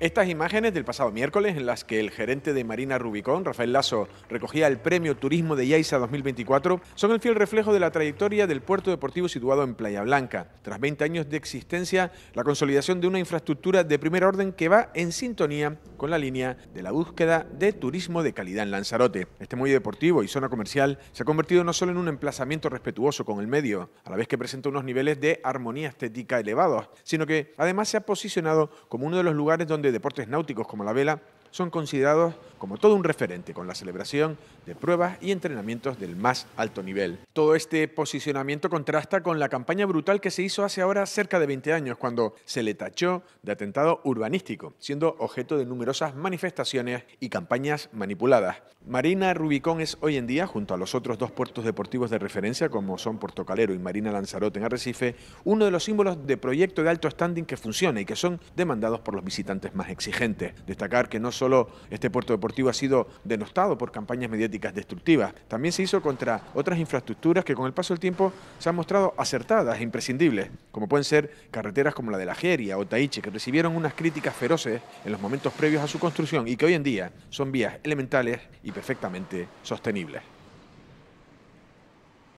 Estas imágenes del pasado miércoles, en las que el gerente de Marina Rubicón, Rafael Lazo recogía el Premio Turismo de Yaiza 2024, son el fiel reflejo de la trayectoria del puerto deportivo situado en Playa Blanca. Tras 20 años de existencia, la consolidación de una infraestructura de primer orden que va en sintonía con la línea de la búsqueda de turismo de calidad en Lanzarote. Este muelle deportivo y zona comercial se ha convertido no solo en un emplazamiento respetuoso con el medio, a la vez que presenta unos niveles de armonía estética elevados, sino que además se ha posicionado como uno de los lugares donde deportes náuticos como la vela, son considerados como todo un referente con la celebración de pruebas y entrenamientos del más alto nivel. Todo este posicionamiento contrasta con la campaña brutal que se hizo hace ahora cerca de 20 años, cuando se le tachó de atentado urbanístico, siendo objeto de numerosas manifestaciones y campañas manipuladas. Marina Rubicón es hoy en día, junto a los otros dos puertos deportivos de referencia, como son Portocalero y Marina Lanzarote en Arrecife, uno de los símbolos de proyecto de alto standing que funciona y que son demandados por los visitantes más exigentes. Destacar que no solo este puerto deportivo ha sido denostado por campañas mediáticas destructivas, también se hizo contra otras infraestructuras que con el paso del tiempo se han mostrado acertadas e imprescindibles, como pueden ser carreteras como la de La Jeria o Taiche, que recibieron unas críticas feroces en los momentos previos a su construcción y que hoy en día son vías elementales y perfectamente sostenibles.